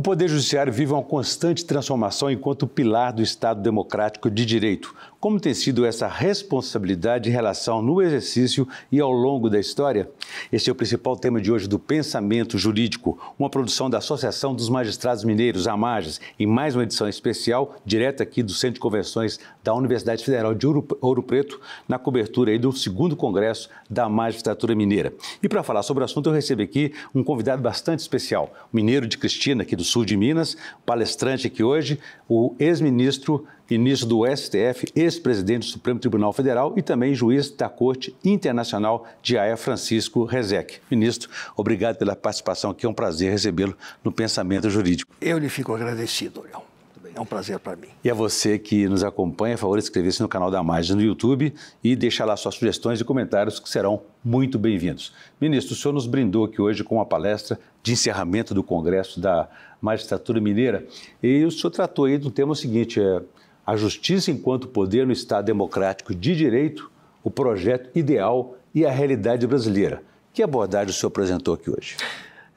O Poder Judiciário vive uma constante transformação enquanto pilar do Estado Democrático de Direito. Como tem sido essa responsabilidade em relação no exercício e ao longo da história? Esse é o principal tema de hoje do Pensamento Jurídico, uma produção da Associação dos Magistrados Mineiros, AMAGES, em mais uma edição especial, direto aqui do Centro de Convenções da Universidade Federal de Ouro Preto, na cobertura do segundo Congresso da Magistratura Mineira. E para falar sobre o assunto, eu recebo aqui um convidado bastante especial, mineiro de Cristina, aqui do sul de Minas, palestrante aqui hoje, o ex-ministro início do STF, ex-presidente do Supremo Tribunal Federal e também juiz da Corte Internacional de Haia, Francisco Rezec. Ministro, obrigado pela participação aqui, é um prazer recebê-lo no Pensamento Jurídico. Eu lhe fico agradecido, Leão. É um prazer para mim. E a é você que nos acompanha, por favor, inscrever-se no canal da Mais no YouTube e deixar lá suas sugestões e comentários que serão muito bem-vindos. Ministro, o senhor nos brindou aqui hoje com uma palestra de encerramento do Congresso da Magistratura Mineira e o senhor tratou aí do tema seguinte, é a justiça enquanto poder no Estado Democrático de Direito, o projeto ideal e a realidade brasileira. Que abordagem o senhor apresentou aqui hoje?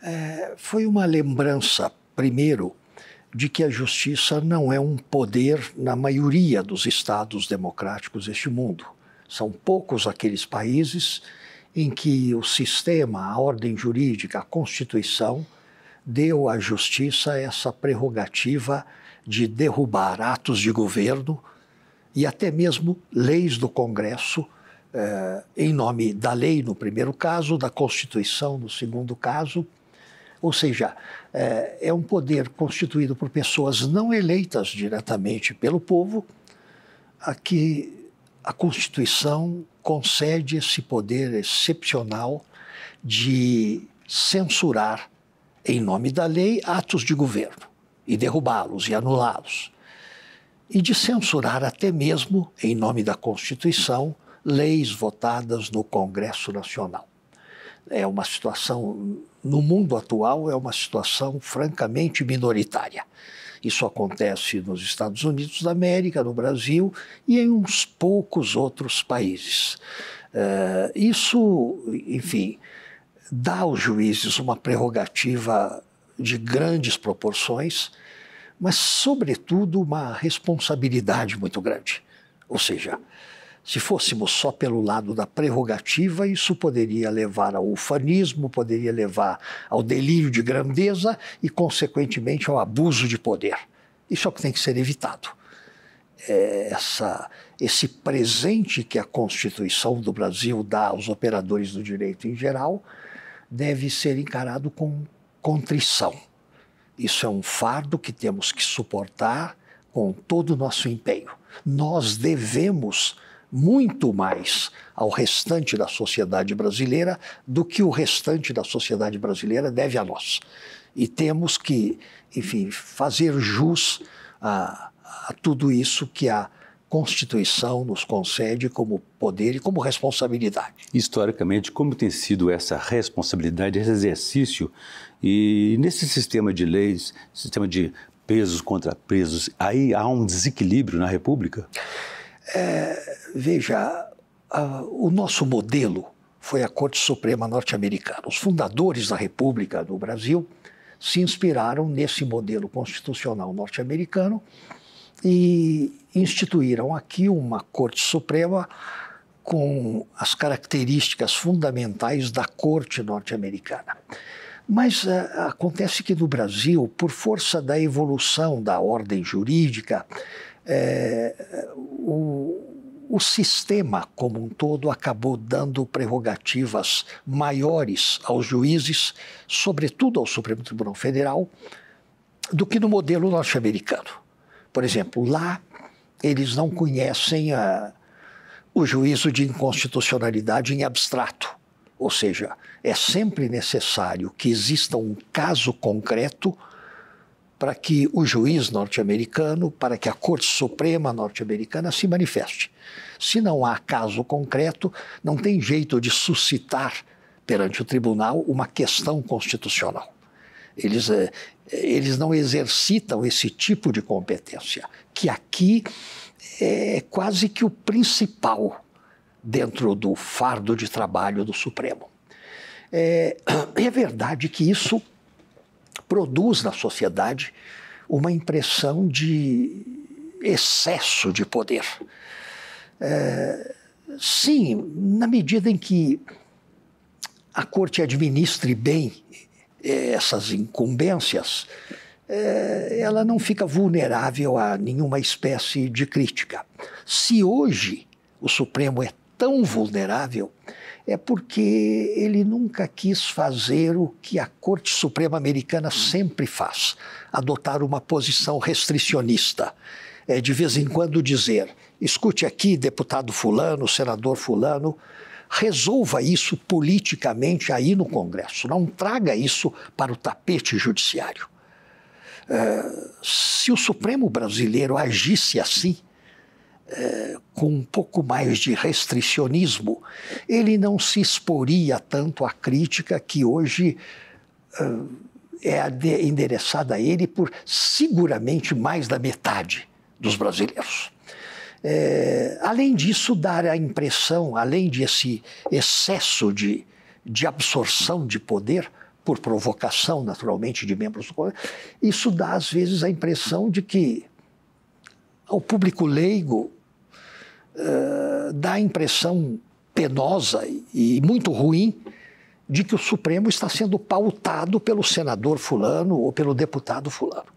É, foi uma lembrança, primeiro, de que a justiça não é um poder na maioria dos estados democráticos deste mundo. São poucos aqueles países em que o sistema, a ordem jurídica, a Constituição deu à justiça essa prerrogativa de derrubar atos de governo e até mesmo leis do Congresso, eh, em nome da lei no primeiro caso, da Constituição no segundo caso, ou seja, é, é um poder constituído por pessoas não eleitas diretamente pelo povo, a que a Constituição concede esse poder excepcional de censurar, em nome da lei, atos de governo e derrubá-los e anulá-los. E de censurar até mesmo, em nome da Constituição, leis votadas no Congresso Nacional. É uma situação no mundo atual é uma situação francamente minoritária. Isso acontece nos Estados Unidos da América, no Brasil e em uns poucos outros países. Uh, isso, enfim, dá aos juízes uma prerrogativa de grandes proporções, mas, sobretudo, uma responsabilidade muito grande. Ou seja, se fôssemos só pelo lado da prerrogativa, isso poderia levar ao ufanismo, poderia levar ao delírio de grandeza e, consequentemente, ao abuso de poder. Isso é o que tem que ser evitado. É essa, esse presente que a Constituição do Brasil dá aos operadores do direito em geral deve ser encarado com contrição. Isso é um fardo que temos que suportar com todo o nosso empenho. Nós devemos muito mais ao restante da sociedade brasileira do que o restante da sociedade brasileira deve a nós. E temos que, enfim, fazer jus a, a tudo isso que a Constituição nos concede como poder e como responsabilidade. Historicamente, como tem sido essa responsabilidade, esse exercício? E nesse sistema de leis, sistema de presos contra presos, aí há um desequilíbrio na República? É, veja, a, o nosso modelo foi a Corte Suprema norte-americana. Os fundadores da República do Brasil se inspiraram nesse modelo constitucional norte-americano e instituíram aqui uma Corte Suprema com as características fundamentais da Corte norte-americana. Mas eh, acontece que no Brasil, por força da evolução da ordem jurídica, é, o, o sistema como um todo acabou dando prerrogativas maiores aos juízes, sobretudo ao Supremo Tribunal Federal, do que no modelo norte-americano. Por exemplo, lá eles não conhecem a, o juízo de inconstitucionalidade em abstrato. Ou seja, é sempre necessário que exista um caso concreto para que o juiz norte-americano, para que a Corte Suprema norte-americana se manifeste. Se não há caso concreto, não tem jeito de suscitar perante o tribunal uma questão constitucional. Eles, eh, eles não exercitam esse tipo de competência, que aqui é quase que o principal dentro do fardo de trabalho do Supremo. É, é verdade que isso produz na sociedade uma impressão de excesso de poder. É, sim, na medida em que a corte administre bem é, essas incumbências, é, ela não fica vulnerável a nenhuma espécie de crítica. Se hoje o Supremo é tão vulnerável é porque ele nunca quis fazer o que a Corte Suprema Americana sempre faz, adotar uma posição restricionista. É, de vez em quando dizer: escute aqui, deputado Fulano, senador Fulano, resolva isso politicamente aí no Congresso, não traga isso para o tapete judiciário. Eh, se o Supremo brasileiro agisse assim, com um pouco mais de restricionismo, ele não se exporia tanto à crítica que hoje eh, é, endereçada a ele por seguramente mais da metade dos brasileiros. É, além disso, dar a impressão, além desse excesso de, de absorção de poder, por provocação, naturalmente, de membros do Congresso, isso dá, às vezes, a impressão de que o público leigo eh, dá a impressão penosa e, muito ruim de que o Supremo está sendo pautado pelo senador fulano ou pelo deputado fulano.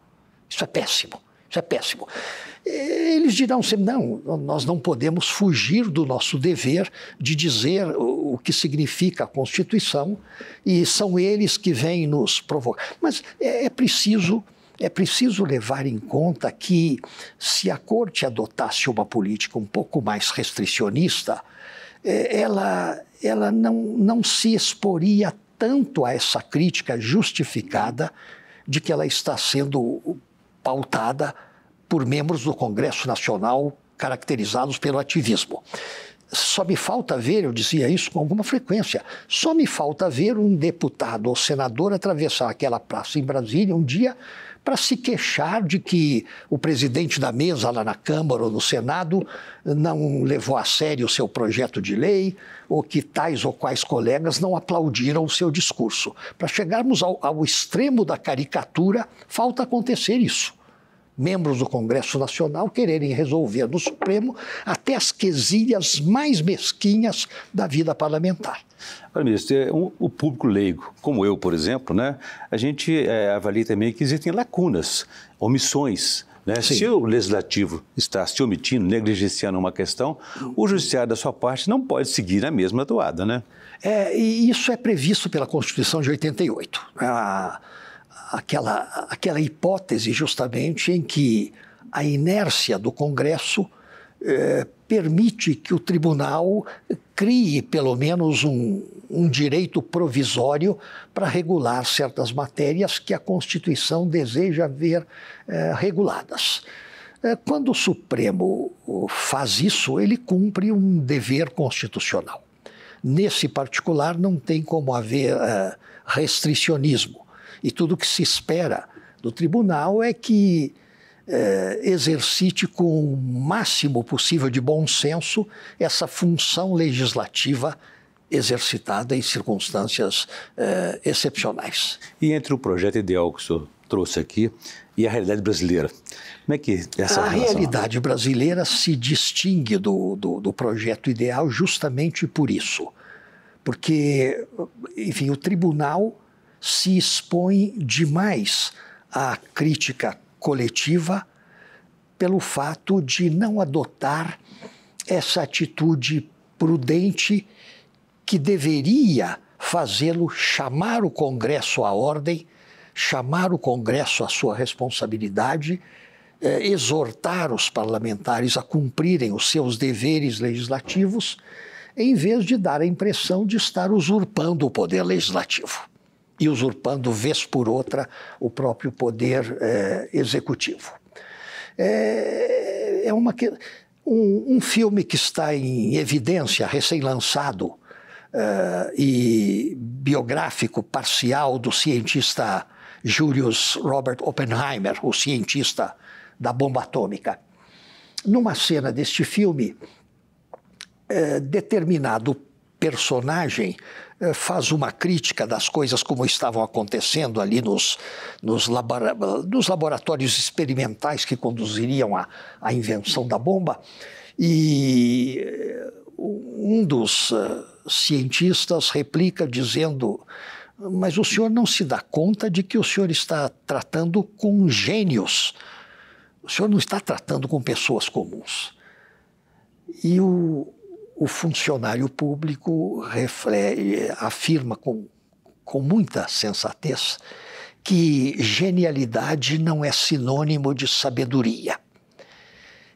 Isso é péssimo. Isso é péssimo. Eles dirão assim, não, nós não podemos fugir do nosso dever de dizer o que significa a Constituição e são eles que vêm nos provocar. Mas é, é preciso é preciso levar em conta que, se a corte adotasse uma política um pouco mais restricionista, é, ela, ela não, não se exporia tanto a essa crítica justificada de que ela está sendo pautada por membros do Congresso Nacional caracterizados pelo ativismo. Só me falta ver, eu dizia isso com alguma frequência, só me falta ver um deputado ou senador atravessar aquela praça em Brasília um dia para se queixar de que o presidente da mesa lá na Câmara ou no Senado não levou a sério o seu projeto de lei ou que tais ou quais colegas não aplaudiram o seu discurso. Para chegarmos ao, ao extremo da caricatura, falta acontecer isso membros do Congresso Nacional quererem resolver no Supremo até as quesilhas mais mesquinhas da vida parlamentar. Olha, ministro, é, o público leigo, como eu, por exemplo, né, a gente é, avalia também que existem lacunas, omissões, né? Se o legislativo está se omitindo, negligenciando uma questão, o judiciário, da sua parte, não pode seguir a mesma toada, né? É, e isso é previsto pela Constituição de 88. A, ah, aquela, aquela hipótese justamente em que a inércia do Congresso eh, permite que o tribunal crie pelo menos um, um direito provisório para regular certas matérias que a Constituição deseja ver eh, reguladas. Eh, quando o Supremo faz isso, ele cumpre um dever constitucional. Nesse particular, não tem como haver eh, restricionismo e tudo o que se espera do tribunal é que eh, exercite com o máximo possível de bom senso essa função legislativa exercitada em circunstâncias eh, excepcionais. E entre o projeto ideal que o senhor trouxe aqui e a realidade brasileira, como é que essa é essa A relação? realidade brasileira se distingue do, do, do projeto ideal justamente por isso. Porque, enfim, o tribunal se expõe demais à crítica coletiva pelo fato de não adotar essa atitude prudente que deveria fazê-lo chamar o Congresso à ordem, chamar o Congresso à sua responsabilidade, eh, exortar os parlamentares a cumprirem os seus deveres legislativos, em vez de dar a impressão de estar usurpando o poder legislativo e usurpando, vez por outra, o próprio poder é, executivo. É, é uma, um, um, filme que está em evidência, recém-lançado, eh, e biográfico parcial do cientista Julius Robert Oppenheimer, o cientista da bomba atômica. Numa cena deste filme, é, determinado personagem eh, faz uma crítica das coisas como estavam acontecendo ali nos, nos, labora, nos laboratórios experimentais que conduziriam à, à invenção da bomba. E eh, um dos eh, cientistas replica dizendo: Mas o senhor não se dá conta de que o senhor está tratando com gênios. O senhor não está tratando com pessoas comuns. E o o funcionário público reflete afirma com, com muita sensatez que genialidade não é sinônimo de sabedoria.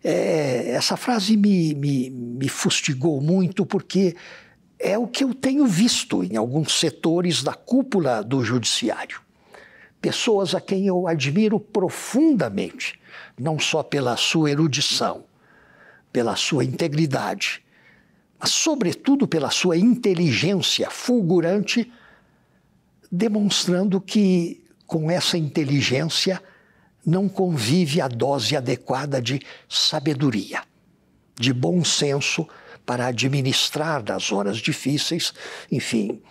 É, essa frase me, me, me fustigou muito porque é o que eu tenho visto em alguns setores da cúpula do judiciário. Pessoas a quem eu admiro profundamente, não só pela sua erudição, pela sua integridade, mas sobretudo pela sua inteligência fulgurante, demonstrando que com essa inteligência não convive a dose adequada de sabedoria, de bom senso para administrar nas horas difíceis, enfim,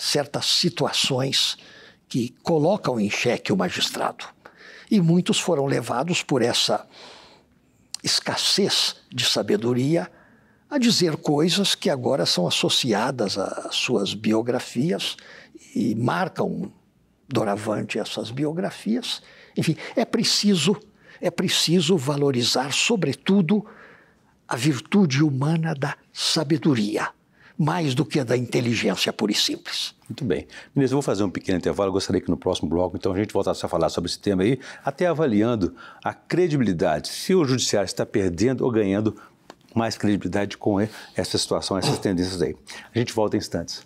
certas situações que colocam em xeque o magistrado. E muitos foram levados por essa escassez de sabedoria a dizer coisas que agora são associadas às suas biografias e marcam doravante essas biografias. Enfim, é preciso, é preciso valorizar, sobretudo, a virtude humana da sabedoria, mais do que a da inteligência pura e simples. Muito bem. Ministro, eu vou fazer um pequeno intervalo. Eu gostaria que no próximo bloco, então, a gente voltasse a falar sobre esse tema aí, até avaliando a credibilidade, se o judiciário está perdendo ou ganhando mais credibilidade com essa situação, essas tendências aí. A gente volta em instantes.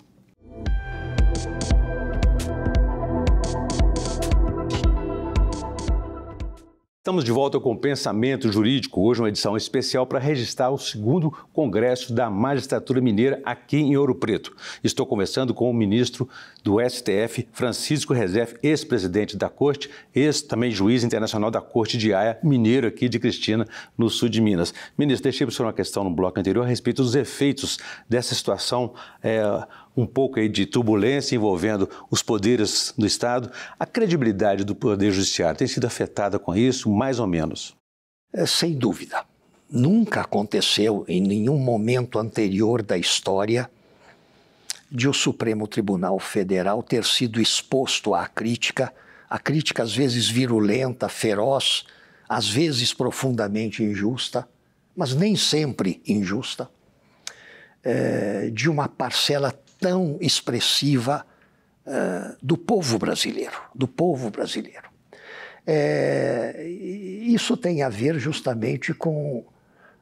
Estamos de volta com o Pensamento Jurídico, hoje uma edição especial para registrar o segundo Congresso da Magistratura Mineira aqui em Ouro Preto. Estou conversando com o ministro do STF, Francisco Rezef, ex-presidente da Corte, ex também juiz internacional da Corte de Haia, mineiro aqui de Cristina, no sul de Minas. Ministro, deixei para o senhor uma questão no bloco anterior a respeito dos efeitos dessa situação é, um pouco aí de turbulência envolvendo os poderes do Estado, a credibilidade do Poder Judiciário tem sido afetada com isso, mais ou menos? É, sem dúvida. Nunca aconteceu em nenhum momento anterior da história de o Supremo Tribunal Federal ter sido exposto à crítica, a crítica às vezes virulenta, feroz, às vezes profundamente injusta, mas nem sempre injusta, é, de uma parcela tão expressiva uh, do povo brasileiro, do povo brasileiro. É, isso tem a ver justamente com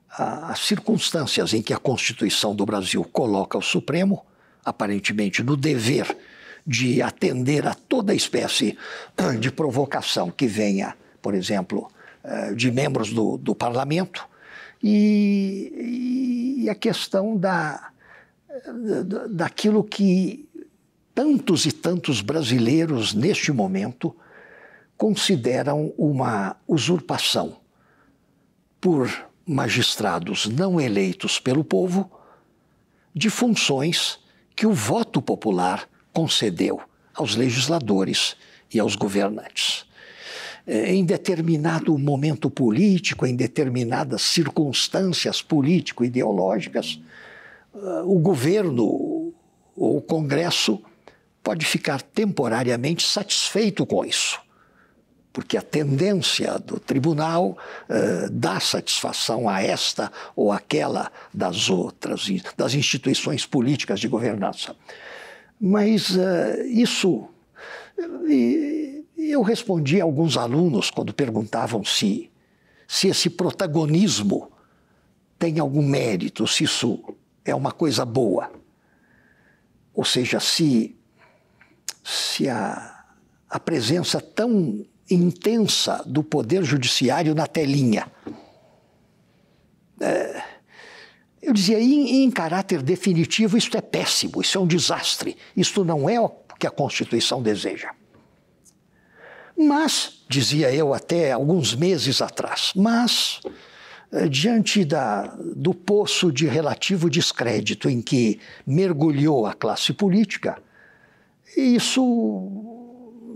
a, as circunstâncias em que a Constituição do Brasil coloca o Supremo, aparentemente no dever de atender a toda espécie de provocação que venha, por exemplo, eh, de membros do, do parlamento, e, e a questão da, daquilo que tantos e tantos brasileiros neste momento consideram uma usurpação por magistrados não eleitos pelo povo de funções que o voto popular concedeu aos legisladores e aos governantes. Eh, em determinado momento político, em determinadas circunstâncias político-ideológicas, ah, o governo ou o Congresso pode ficar temporariamente satisfeito com isso, porque a tendência do tribunal uh, dá satisfação a esta ou aquela das outras, das instituições políticas de governança. Mas uh, isso. Eu respondi a alguns alunos quando perguntavam se, se esse protagonismo tem algum mérito, se isso é uma coisa boa. Ou seja, se, se a, a presença tão intensa do poder judiciário na telinha. É, eu dizia, em, em, caráter definitivo, isso é péssimo, isso é um desastre, isso não é o que a Constituição deseja. Mas, dizia eu até alguns meses atrás, mas eh, diante da, do poço de relativo descrédito em que mergulhou a classe política, isso,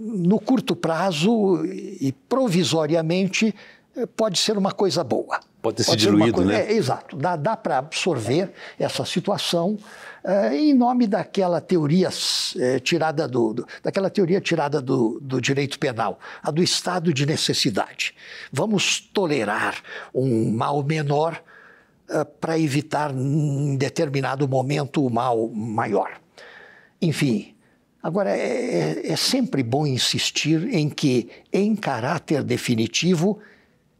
no curto prazo e provisoriamente, pode ser uma coisa boa. Pode ser pode diluído, ser coisa, né? É, exato. Dá, dá para absorver essa situação é, em nome daquela teoria é, tirada do, do, daquela teoria tirada do, do direito penal, a do estado de necessidade. Vamos tolerar um mal menor é, eh, para evitar em determinado momento o mal maior. Enfim, Agora, é, é, é sempre bom insistir em que, em caráter definitivo,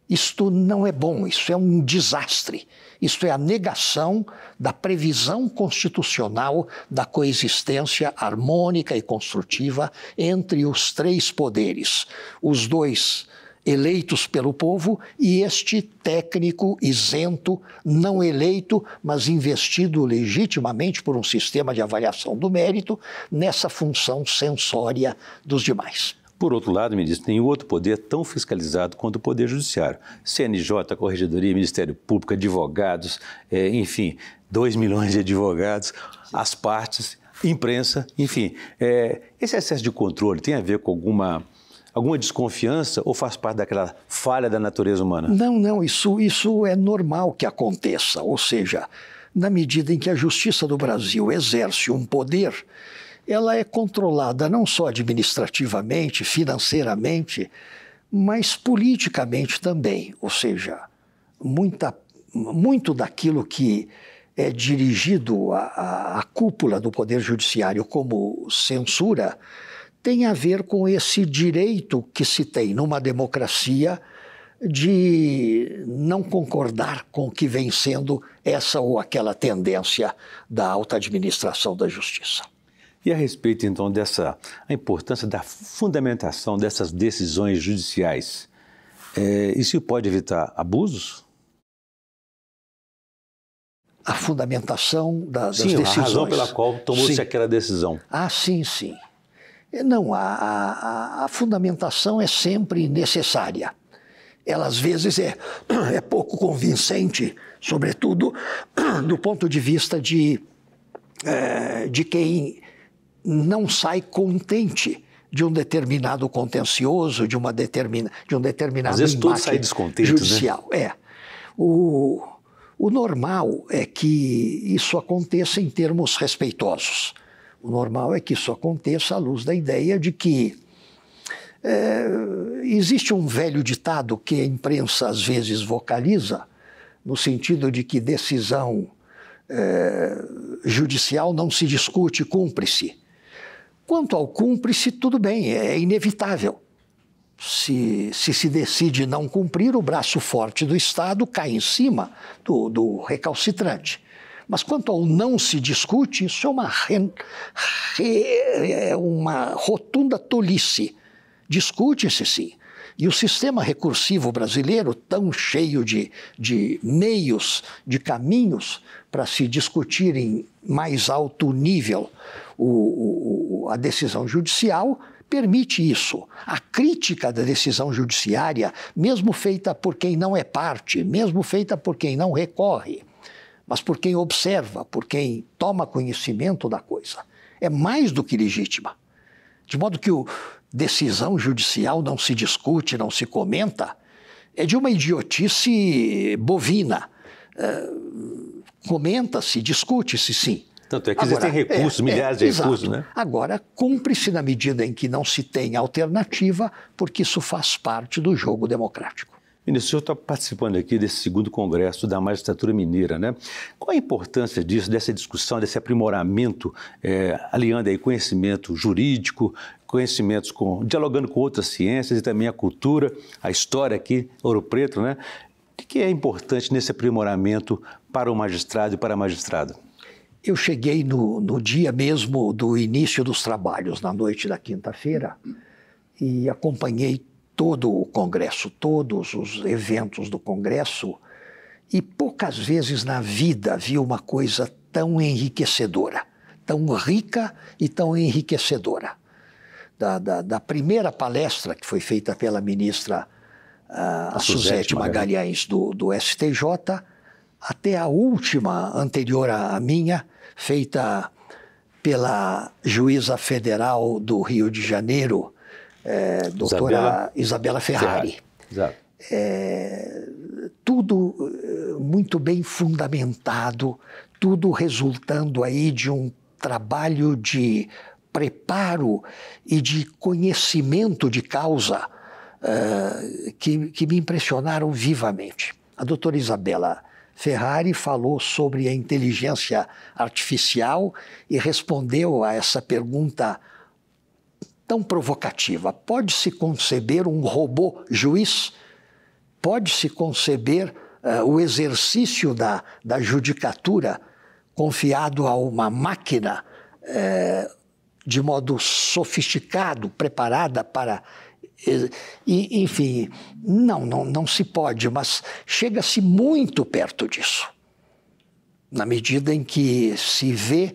isto não é bom, isso é um desastre. Isto é a negação da previsão constitucional da coexistência harmônica e construtiva entre os três poderes, os dois eleitos pelo povo e este técnico isento, não eleito, mas investido legitimamente por um sistema de avaliação do mérito nessa função sensória dos demais. Por outro lado, ministro, nenhum outro poder é tão fiscalizado quanto o Poder Judiciário. CNJ, Corregedoria, Ministério Público, advogados, é, enfim, 2 milhões de advogados, as partes, imprensa, enfim. É, esse excesso de controle tem a ver com alguma alguma desconfiança ou faz parte daquela falha da natureza humana? Não, não, isso, isso é normal que aconteça. Ou seja, na medida em que a justiça do Brasil exerce um poder ela é controlada não só administrativamente, financeiramente, mas politicamente também. Ou seja, muita, muito daquilo que é dirigido à, à cúpula do Poder Judiciário como censura tem a ver com esse direito que se tem numa democracia de não concordar com o que vem sendo essa ou aquela tendência da alta administração da justiça. E a respeito então dessa a importância da fundamentação dessas decisões judiciais, é, isso pode evitar abusos? A fundamentação da, das sim, decisões. Sim, a razão pela qual tomou-se aquela decisão. Ah, sim, sim. Não, a, a, a fundamentação é sempre necessária ela às vezes é, é pouco convincente, sobretudo do ponto de vista de, é, de quem não sai contente de um determinado contencioso, de, uma determina, de um determinado Às vezes tudo sai descontente, né? judicial. Né? É. O, o normal é que isso aconteça em termos respeitosos. O normal é que isso aconteça à luz da ideia de que é, existe um velho ditado que a imprensa às vezes vocaliza, no sentido de que decisão é, judicial não se discute, cumpre-se. Quanto ao cúmplice, tudo bem, é, é inevitável. Se, se, se decide não cumprir, o braço forte do Estado cai em cima do, do recalcitrante. Mas quanto ao não se discute, isso é uma, re, re, é uma rotunda tolice. Discute-se sim. E o sistema recursivo brasileiro, tão cheio de, de meios, de caminhos para se discutir em mais alto nível o, o, a decisão judicial permite isso. A crítica da decisão judiciária, mesmo feita por quem não é parte, mesmo feita por quem não recorre, mas por quem observa, por quem toma conhecimento da coisa, é mais do que legítima. De modo que o decisão judicial não se discute, não se comenta, é de uma idiotice bovina. É, Comenta-se, discute-se sim, tanto é que Agora, existem é, recursos, é, milhares é, de exato. recursos, né? Agora, cumpre-se na medida em que não se tem alternativa, porque isso faz parte do jogo democrático. Ministro, o senhor está participando aqui desse segundo congresso da magistratura mineira, né? Qual a importância disso, dessa discussão, desse aprimoramento, é, aliando aí conhecimento jurídico, conhecimentos com, dialogando com outras ciências e também a cultura, a história aqui, Ouro Preto, né? O que é importante nesse aprimoramento para o magistrado e para a magistrada? Eu cheguei no, no dia mesmo do início dos trabalhos, na noite da quinta-feira, e acompanhei todo o Congresso, todos os eventos do Congresso, e poucas vezes na vida vi uma coisa tão enriquecedora, tão rica e tão enriquecedora. Da, da, da primeira palestra que foi feita pela ministra uh, Suzete Magalhães do, do STJ, até a última anterior à minha, feita pela juíza federal do Rio de Janeiro, é, doutora Isabela, Isabela Ferrari. Ferrari. É, tudo eh, muito bem fundamentado, tudo resultando aí de um trabalho de preparo e de conhecimento de causa uh, que, que me impressionaram vivamente. A doutora Isabela Ferrari falou sobre a inteligência artificial e respondeu a essa pergunta tão provocativa: pode-se conceber um robô juiz? Pode-se conceber uh, o exercício da, da judicatura confiado a uma máquina uh, de modo sofisticado, preparada para e, enfim, não, não, não se pode, mas chega-se muito perto disso. Na medida em que se vê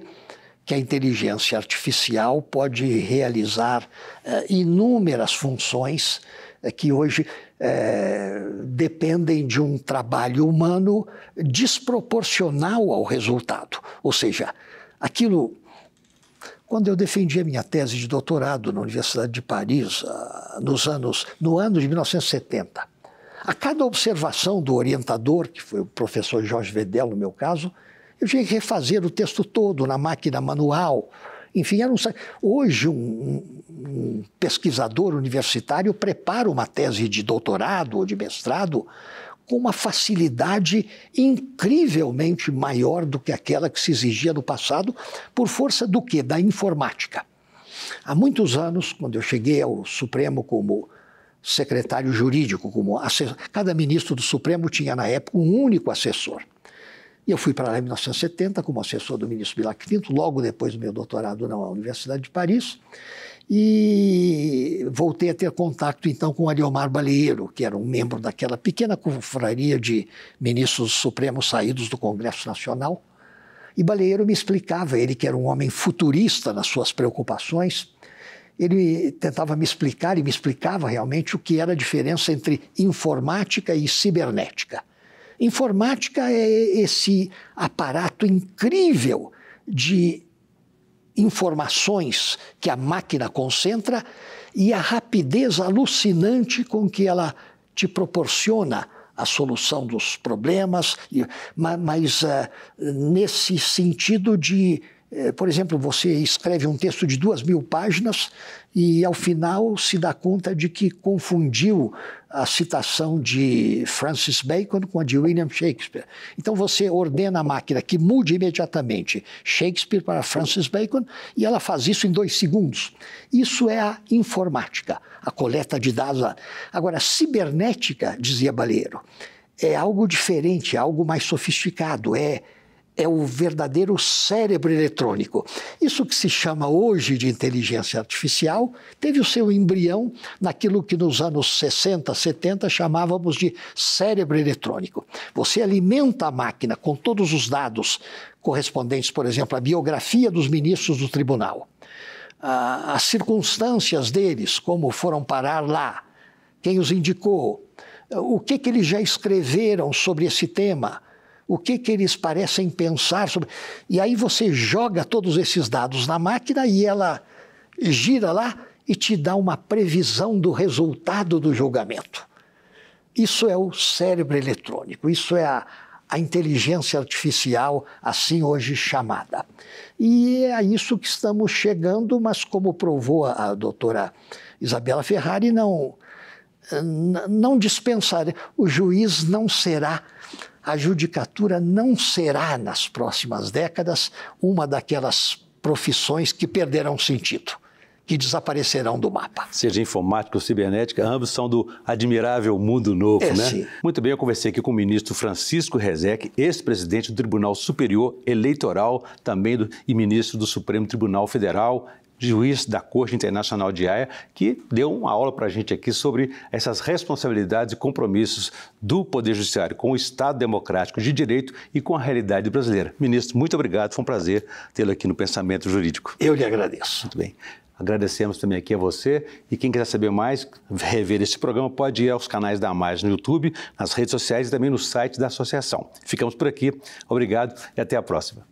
que a inteligência artificial pode realizar uh, inúmeras funções eh, que hoje eh, dependem de um trabalho humano desproporcional ao resultado. Ou seja, aquilo quando eu defendi a minha tese de doutorado na Universidade de Paris, ah, nos anos, no ano de 1970, a cada observação do orientador, que foi o professor Jorge Vedel, no meu caso, eu tinha que refazer o texto todo na máquina manual. Enfim, era um... hoje um, um pesquisador universitário prepara uma tese de doutorado ou de mestrado com uma facilidade incrivelmente maior do que aquela que se exigia no passado, por força do que? Da informática. Há muitos anos, quando eu cheguei ao Supremo como secretário jurídico, como assessor, cada ministro do Supremo tinha na época um único assessor. E eu fui para lá em 1970 como assessor do ministro Bilac Pinto, logo depois do meu doutorado na Universidade de Paris. E voltei a ter contato então com Aliomar Baleiro, que era um membro daquela pequena confraria de ministros supremos saídos do Congresso Nacional. E Baleiro me explicava, ele que era um homem futurista nas suas preocupações, ele tentava me explicar e me explicava realmente o que era a diferença entre informática e cibernética. Informática é esse aparato incrível de informações que a máquina concentra e a rapidez alucinante com que ela te proporciona a solução dos problemas, mas, mas eh, nesse sentido de é, por exemplo, você escreve um texto de duas mil páginas e, ao final, se dá conta de que confundiu a citação de Francis Bacon com a de William Shakespeare. Então, você ordena a máquina que mude imediatamente Shakespeare para Francis Bacon e ela faz isso em dois segundos. Isso é a informática, a coleta de dados. Agora, cibernética, dizia Baleiro, é algo diferente, é algo mais sofisticado, é é o verdadeiro cérebro eletrônico. Isso que se chama hoje de inteligência artificial teve o seu embrião naquilo que nos anos 60, 70 chamávamos de cérebro eletrônico. Você alimenta a máquina com todos os dados correspondentes, por exemplo, à biografia dos ministros do tribunal, as circunstâncias deles, como foram parar lá, quem os indicou, o que, que eles já escreveram sobre esse tema o que, que eles parecem pensar sobre. E aí você joga todos esses dados na máquina e ela gira lá e te dá uma previsão do resultado do julgamento. Isso é o cérebro eletrônico, isso é a, a inteligência artificial, assim hoje chamada. E é a isso que estamos chegando, mas como provou a, a doutora Isabela Ferrari, não, não dispensar. O juiz não será a judicatura não será, nas próximas décadas, uma daquelas profissões que perderão sentido, que desaparecerão do mapa. Seja informática ou cibernética, ambos são do admirável mundo novo, é, né? Sim. Muito bem, eu conversei aqui com o ministro Francisco Rezec, ex-presidente do Tribunal Superior Eleitoral, também do, e ministro do Supremo Tribunal Federal juiz da Corte Internacional de Haia, que deu uma aula para a gente aqui sobre essas responsabilidades e compromissos do Poder Judiciário com o Estado Democrático de Direito e com a realidade brasileira. Ministro, muito obrigado, foi um prazer tê-lo aqui no Pensamento Jurídico. Eu lhe agradeço. Muito bem. Agradecemos também aqui a você e quem quiser saber mais, rever esse programa, pode ir aos canais da Mais no YouTube, nas redes sociais e também no site da associação. Ficamos por aqui, obrigado e até a próxima.